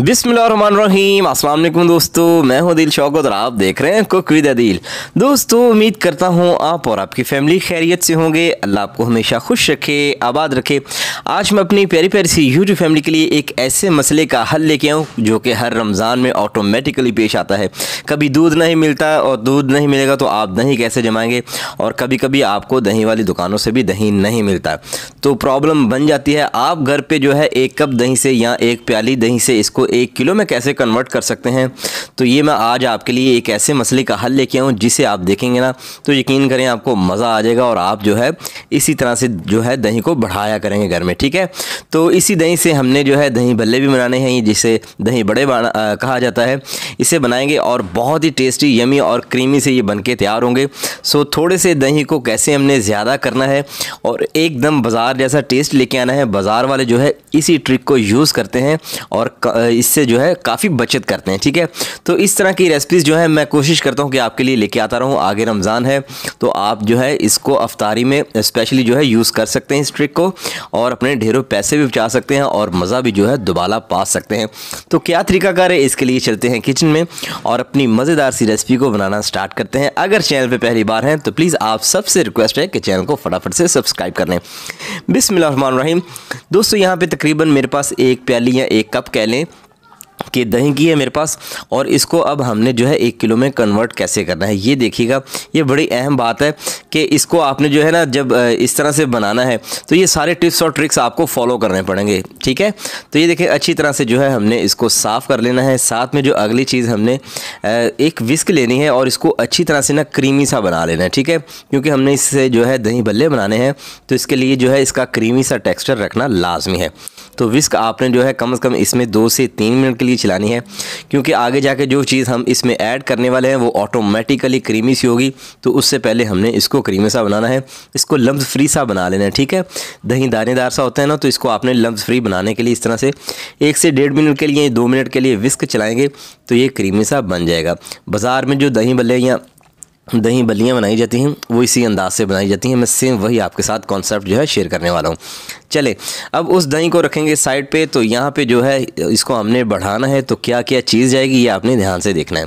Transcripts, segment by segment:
अस्सलाम असल दोस्तों मैं हूं दिल शौकत और आप देख रहे हैं कुक विद दिल दोस्तों उम्मीद करता हूं आप और आपकी फैमिली खैरियत से होंगे अल्लाह आपको हमेशा खुश रखे आबाद रखे आज मैं अपनी प्यारी प्यारी सी यूट्यूब फैमिली के लिए एक ऐसे मसले का हल लेके आऊँ जो कि हर रमज़ान में ऑटोमेटिकली पेश आता है कभी दूध नहीं मिलता और दूध नहीं मिलेगा तो आप दही कैसे जमाएँगे और कभी कभी आपको दही वाली दुकानों से भी दही नहीं मिलता तो प्रॉब्लम बन जाती है आप घर पर जो है एक कप दही से या एक प्याली दही से इसको एक किलो में कैसे कन्वर्ट कर सकते हैं तो ये मैं आज आपके लिए एक ऐसे मसले का हल लेके आऊँ जिसे आप देखेंगे ना तो यकीन करें आपको मज़ा आ जाएगा और आप जो है इसी तरह से जो है दही को बढ़ाया करेंगे घर में ठीक है तो इसी दही से हमने जो है दही भल्ले भी बनाने हैं जिसे दही बड़े कहा जाता है इसे बनाएंगे और बहुत ही टेस्टी यमी और क्रीमी से ये बन के तैयार होंगे सो थोड़े से दही को कैसे हमने ज़्यादा करना है और एकदम बाज़ार जैसा टेस्ट लेके आना है बाज़ार वाले जो है इसी ट्रिक को यूज़ करते हैं और इससे जो है काफ़ी बचत करते हैं ठीक है तो इस तरह की रेसिपीज़ जो है मैं कोशिश करता हूँ कि आपके लिए लेके आता रहूँ आगे रमज़ान है तो आप जो है इसको अफ्तारी में स्पेशली जो है यूज़ कर सकते हैं इस ट्रिक को और अपने ढेरों पैसे भी बचा सकते हैं और मज़ा भी जो है दोबारा पा सकते हैं तो क्या तरीकाकार है इसके लिए चलते हैं किचन डिस्क्रिप्शन में और अपनी मज़ेदार सी रेसिपी को बनाना स्टार्ट करते हैं अगर चैनल पर पहली बार हैं तो प्लीज़ आप सबसे रिक्वेस्ट है कि चैनल को फटाफट से सब्सक्राइब कर लें बिसमिल्ल दोस्तों यहाँ पर तकरीबन मेरे पास एक प्याली या एक कप कह लें कि दही घी है मेरे पास और इसको अब हमने जो है एक किलो में कन्वर्ट कैसे करना है ये देखिएगा ये बड़ी अहम बात है कि इसको आपने जो है ना जब इस तरह से बनाना है तो ये सारे टिप्स और ट्रिक्स आपको फॉलो करने पड़ेंगे ठीक है तो ये देखें अच्छी तरह से जो है हमने इसको साफ़ कर लेना है साथ में जो अगली चीज़ हमने एक विस्क लेनी है और इसको अच्छी तरह से ना क्रीमी सा बना लेना है ठीक है क्योंकि हमने इससे जो है दही बल्ले बनाने हैं तो इसके लिए जो है इसका क्रीमी सा टेक्स्चर रखना लाजमी है तो विस्क आपने जो है कम से कम इसमें दो से तीन मिनट के लिए चलानी है क्योंकि आगे जाके जो चीज़ हम इसमें ऐड करने वाले हैं वो ऑटोमेटिकली क्रीमी सी होगी तो उससे पहले हमने इसको क्रीमी सा बनाना है इसको लम्ब फ्री सा बना लेना है ठीक है दही दानेदार सा होता है ना तो इसको आपने लम्ब फ्री बनाने के लिए इस तरह से एक से डेढ़ मिनट के लिए दो मिनट के लिए विस्क चलाएँगे तो ये क्रीमी सा बन जाएगा बाज़ार में जो दही बल्ले या दही बलियाँ बनाई जाती हैं वो इसी अंदाज से बनाई जाती हैं मैं सेम वही आपके साथ कॉन्सेप्ट जो है शेयर करने वाला हूँ चले अब उस दही को रखेंगे साइड पे तो यहाँ पे जो है इसको हमने बढ़ाना है तो क्या क्या चीज़ जाएगी ये आपने ध्यान से देखना है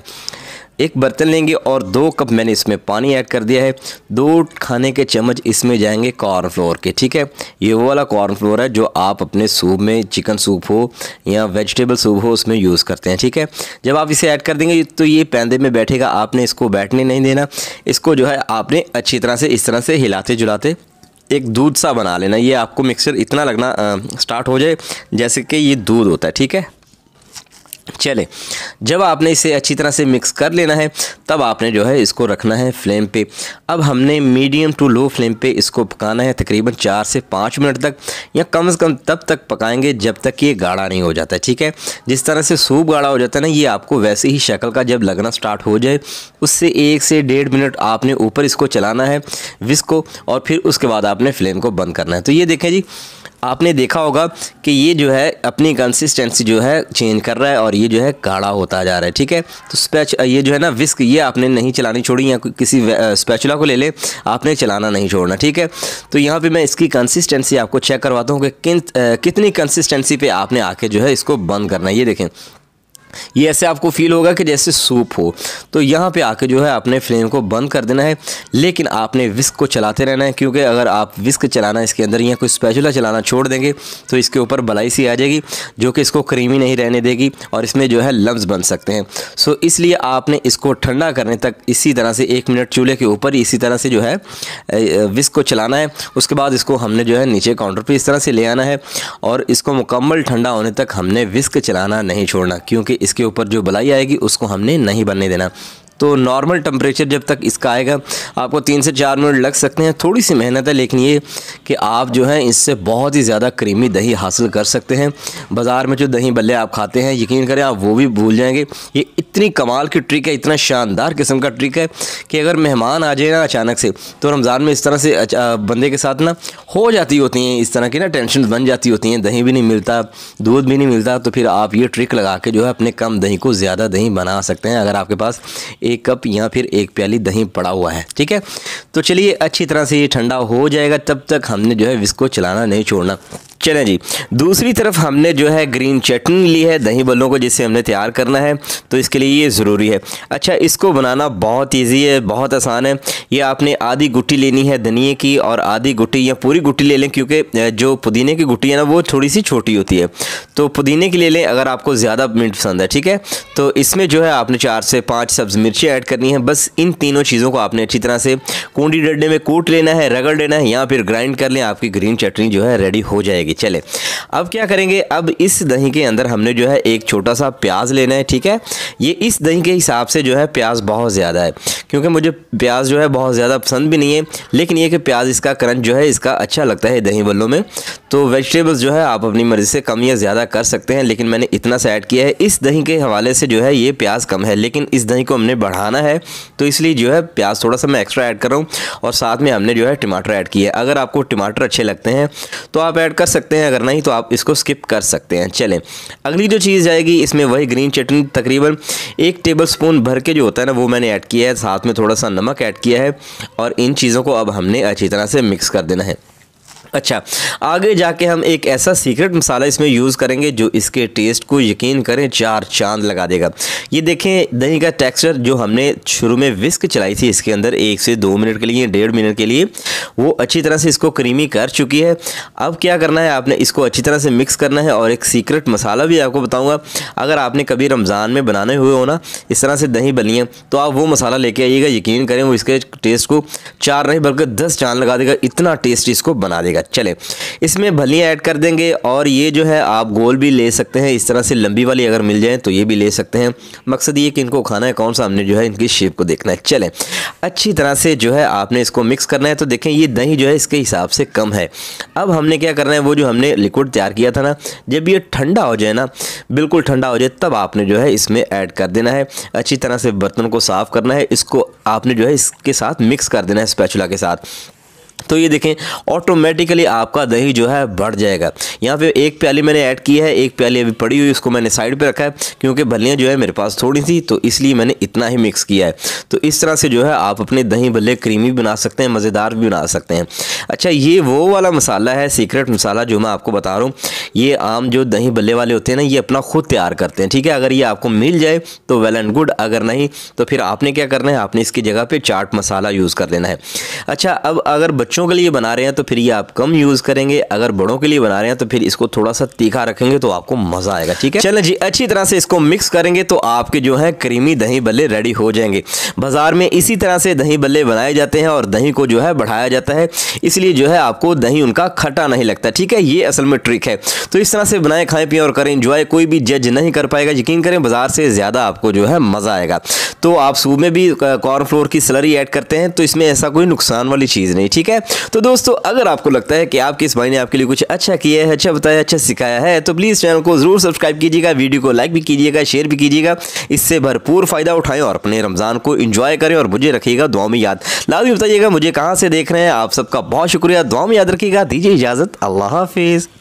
एक बर्तन लेंगे और दो कप मैंने इसमें पानी ऐड कर दिया है दो खाने के चम्मच इसमें जाएंगे कॉर्नफ्लोर के ठीक है ये वो वाला कॉर्नफ्लोर है जो आप अपने सूप में चिकन सूप हो या वेजिटेबल सूप हो उसमें यूज़ करते हैं ठीक है जब आप इसे ऐड कर देंगे तो ये पैंदे में बैठेगा आपने इसको बैठने नहीं देना इसको जो है आपने अच्छी तरह से इस तरह से हिलाते जुलाते एक दूध सा बना लेना ये आपको मिक्सर इतना लगना आ, स्टार्ट हो जाए जैसे कि ये दूध होता है ठीक है चले जब आपने इसे अच्छी तरह से मिक्स कर लेना है तब आपने जो है इसको रखना है फ्लेम पे अब हमने मीडियम टू लो फ्लेम पे इसको पकाना है तकरीबन चार से पाँच मिनट तक या कम से कम तब तक पकाएंगे जब तक ये गाढ़ा नहीं हो जाता ठीक है जिस तरह से सूप गाढ़ा हो जाता है ना ये आपको वैसे ही शक्ल का जब लगना स्टार्ट हो जाए उससे एक से डेढ़ मिनट आपने ऊपर इसको चलाना है विस्को और फिर उसके बाद आपने फ्लेम को बंद करना है तो ये देखें जी आपने देखा होगा कि ये जो है अपनी कंसिस्टेंसी जो है चेंज कर रहा है और ये जो है गाढ़ा होता जा रहा है ठीक है तो स्पैच ये जो है ना विस्क ये आपने नहीं चलानी छोड़ी या किसी स्पैचुला को ले ले आपने चलाना नहीं छोड़ना ठीक है तो यहाँ पे मैं इसकी कंसिस्टेंसी आपको चेक करवाता हूँ कि किन कितनी कंसिस्टेंसी पर आपने आके जो है इसको बंद करना है ये देखें ये ऐसे आपको फील होगा कि जैसे सूप हो तो यहाँ पे आके जो है आपने फ्लेम को बंद कर देना है लेकिन आपने विस्क को चलाते रहना है क्योंकि अगर आप विस्क चलाना इसके अंदर या कोई स्पेचुला चलाना छोड़ देंगे तो इसके ऊपर बलाई सी आ जाएगी जो कि इसको क्रीमी नहीं रहने देगी और इसमें जो है लम्ब बन सकते हैं सो इसलिए आपने इसको ठंडा करने तक इसी तरह से एक मिनट चूल्हे के ऊपर इसी तरह से जो है विस्क को चलाना है उसके बाद इसको हमने जो है नीचे काउंटर पर इस तरह से ले आना है और इसको मुकम्मल ठंडा होने तक हमने विस्क चलाना नहीं छोड़ना क्योंकि इसके ऊपर जो बलाई आएगी उसको हमने नहीं बनने देना तो नॉर्मल टम्परेचर जब तक इसका आएगा आपको तीन से चार मिनट लग सकते हैं थोड़ी सी मेहनत है लेकिन ये कि आप जो है इससे बहुत ही ज़्यादा क्रीमी दही हासिल कर सकते हैं बाज़ार में जो दही बल्ले आप खाते हैं यकीन करें आप वो भी भूल जाएंगे ये इतनी कमाल की ट्रिक है इतना शानदार किस्म का ट्रिक है कि अगर मेहमान आ जाए ना अचानक से तो रमज़ान में इस तरह से बंदे के साथ ना हो जाती होती हैं इस तरह की ना टेंशन बन जाती होती हैं दही भी नहीं मिलता दूध भी नहीं मिलता तो फिर आप ये ट्रिक लगा के जो है अपने कम दही को ज़्यादा दही बना सकते हैं अगर आपके पास एक कप या फिर एक प्याली दही पड़ा हुआ है ठीक है तो चलिए अच्छी तरह से ये ठंडा हो जाएगा तब तक हमने जो है इसको चलाना नहीं छोड़ना चलें जी दूसरी तरफ हमने जो है ग्रीन चटनी ली है दही बल्लों को जिसे हमने तैयार करना है तो इसके लिए ये ज़रूरी है अच्छा इसको बनाना बहुत ईजी है बहुत आसान है ये आपने आधी गुटी लेनी है धनिए की और आधी गुटी या पूरी गुट्टी ले लें क्योंकि जो पुदीने की गुटी है ना वो थोड़ी सी छोटी होती है तो पुदीने की ले लें अगर आपको ज़्यादा मिर्च पसंद है ठीक है तो इसमें जो है आपने चार से पाँच सब्ज़ मिर्ची ऐड करनी है बस इन तीनों चीज़ों को आपने अच्छी तरह से कूडी डंडे में कूट लेना है रगड़ लेना है या फिर ग्राइंड कर लें आपकी ग्रीन चटनी जो है रेडी हो जाएगी जाएगी चले अब क्या करेंगे अब इस दही के अंदर हमने जो है एक छोटा सा प्याज लेना है ठीक है ये इस दही के हिसाब से जो है प्याज बहुत ज़्यादा है क्योंकि मुझे प्याज जो है बहुत ज़्यादा पसंद भी नहीं है लेकिन ये कि प्याज इसका करंट जो है इसका अच्छा लगता है दही बल्लों में तो वेजिटेबल्स जो है आप अपनी मर्ज़ी से कम या ज़्यादा कर सकते हैं लेकिन मैंने इतना सा ऐड किया है इस दही के हवाले से जो है ये प्याज कम है लेकिन इस दही को हमने बढ़ाना है तो इसलिए जो है प्याज थोड़ा सा मैं एक्स्ट्रा ऐड कर रहा हूँ और साथ में हमने जो है टमाटर ऐड किया है अगर आपको टमाटर अच्छे लगते हैं तो आप ऐड कर सकते सकते हैं अगर नहीं तो आप इसको स्किप कर सकते हैं चलें अगली जो चीज़ जाएगी इसमें वही ग्रीन चटनी तकरीबन एक टेबल स्पून भर के जो होता है ना वो मैंने ऐड किया है साथ में थोड़ा सा नमक ऐड किया है और इन चीज़ों को अब हमने अच्छी तरह से मिक्स कर देना है अच्छा आगे जाके हम एक ऐसा सीक्रेट मसाला इसमें यूज़ करेंगे जो इसके टेस्ट को यकीन करें चार चांद लगा देगा ये देखें दही का टेक्सचर जो हमने शुरू में विस्क चलाई थी इसके अंदर एक से दो मिनट के लिए डेढ़ मिनट के लिए वो अच्छी तरह से इसको क्रीमी कर चुकी है अब क्या करना है आपने इसको अच्छी तरह से मिक्स करना है और एक सीक्रेट मसाला भी आपको बताऊँगा अगर आपने कभी रमज़ान में बनाने हुए हो ना इस तरह से दही बनिए तो आप वो मसाला लेके आइएगा यकीन करें वो इसके टेस्ट को चार नहीं बल्कि दस चांद लगा देगा इतना टेस्ट इसको बना देगा गया चले इसमें भलियाँ ऐड कर देंगे और ये जो है आप गोल भी ले सकते हैं इस तरह से लंबी वाली अगर मिल जाए तो ये भी ले सकते हैं मकसद ये कि इनको खाना है कौन सा हमने जो है इनकी शेप को देखना है चलें अच्छी तरह से जो है आपने इसको मिक्स करना है तो देखें ये दही जो है इसके हिसाब से कम है अब हमने क्या करना है वो जो हमने लिक्विड तैयार किया था ना जब ये ठंडा हो जाए ना बिल्कुल ठंडा हो जाए तब आपने जो है इसमें ऐड कर देना है अच्छी तरह से बर्तन को साफ़ करना है इसको आपने जो है इसके साथ मिक्स कर देना है स्पैचुला के साथ तो ये देखें ऑटोमेटिकली आपका दही जो है बढ़ जाएगा यहाँ पे एक प्याली मैंने ऐड की है एक प्याली अभी पड़ी हुई उसको मैंने साइड पे रखा है क्योंकि भलियाँ जो है मेरे पास थोड़ी थी तो इसलिए मैंने इतना ही मिक्स किया है तो इस तरह से जो है आप अपने दही भल्ले क्रीमी बना सकते हैं मज़ेदार भी बना सकते हैं अच्छा ये वो वाला मसाला है सीक्रेट मसाला जो मैं आपको बता रहा हूँ ये आम जो दही भल्ले वाले होते हैं ना ये अपना खुद तैयार करते हैं ठीक है अगर ये आपको मिल जाए तो वेल एंड गुड अगर नहीं तो फिर आपने क्या करना है आपने इसकी जगह पर चाट मसाला यूज़ कर लेना है अच्छा अब अगर बच्चों बच्चों के लिए बना रहे हैं तो फिर ये आप कम यूज़ करेंगे अगर बड़ों के लिए बना रहे हैं तो फिर इसको थोड़ा सा तीखा रखेंगे तो आपको मज़ा आएगा ठीक है चलें जी अच्छी तरह से इसको मिक्स करेंगे तो आपके जो है क्रीमी दही बल्ले रेडी हो जाएंगे बाज़ार में इसी तरह से दही बल्ले बनाए जाते हैं और दही को जो है बढ़ाया जाता है इसलिए जो है आपको दही उनका खटा नहीं लगता ठीक है ये असल में ट्रिक है तो इस तरह से बनाए खाए पिए और करें इंजॉय कोई भी जज नहीं कर पाएगा यकीन करें बाज़ार से ज़्यादा आपको जो है मज़ा आएगा तो आप सुबह में भी कॉर्नफ्लोर की सलरी ऐड करते हैं तो इसमें ऐसा कोई नुकसान वाली चीज़ नहीं ठीक है तो दोस्तों अगर आपको लगता है कि आपके इस भाई ने आपके लिए कुछ अच्छा किया है अच्छा बताया अच्छा सिखाया है तो प्लीज़ चैनल को ज़रूर सब्सक्राइब कीजिएगा वीडियो को लाइक भी कीजिएगा शेयर भी कीजिएगा इससे भरपूर फ़ायदा उठाएं और अपने रमज़ान को इन्जॉय करें और मुझे रखिएगा दुआ में याद भी बताइएगा मुझे कहाँ से देख रहे हैं आप सबका बहुत शुक्रिया दुआ में याद रखिएगा दीजिए इजाज़त अल्लाह हाफिज़